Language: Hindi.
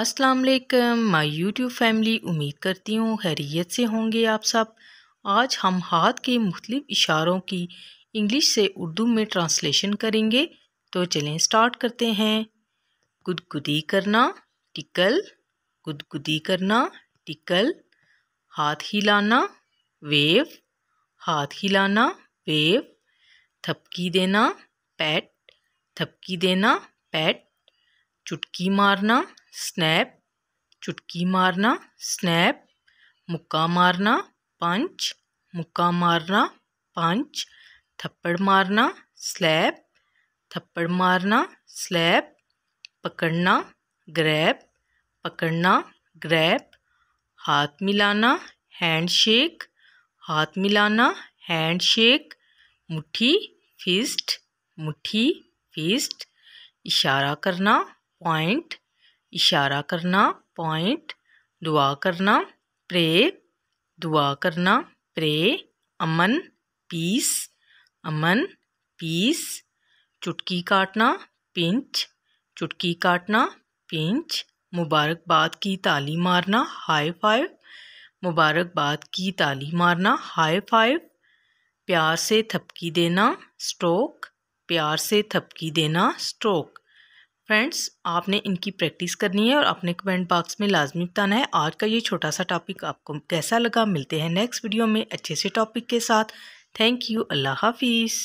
अस्सलाम वालेकुम माय यूट्यूब फैमिली उम्मीद करती हूँ खैरियत से होंगे आप सब आज हम हाथ के मुख्तलिफ इशारों की इंग्लिश से उर्दू में ट्रांसलेशन करेंगे तो चलें स्टार्ट करते हैं गुदगुदी करना टिकल गुदगुदी करना टिकल हाथ हिलाना वेव हाथ हिलाना वेव थपकी देना पैट थपकी देना पैट चुटकी मारना स्नैप चुटकी मारना स्नैप मुक्का मारना पंच मुक्का मारना पंच थप्पड़ मारना स्लैप थप्पड़ मारना स्लैप पकड़ना ग्रैप पकड़ना ग्रैप हाथ मिलाना हैंडशेक हाथ मिलाना हैंडशेक मुट्ठी फिस्ट मुट्ठी फिस्ट इशारा करना पॉइंट इशारा करना पॉइंट दुआ करना प्रे दुआ करना प्रे अमन पीस अमन पीस चुटकी काटना पिंच चुटकी काटना पिंच मुबारकबाद की ताली मारना हाई फाइव मुबारकबाद की ताली मारना हाई फाइव प्यार से थपकी देना स्ट्रोक प्यार से थपकी देना स्ट्रोक फ्रेंड्स आपने इनकी प्रैक्टिस करनी है और अपने कमेंट बॉक्स में लाजमी बताना है आज का ये छोटा सा टॉपिक आपको कैसा लगा मिलते हैं नेक्स्ट वीडियो में अच्छे से टॉपिक के साथ थैंक यू अल्लाह हाफिज़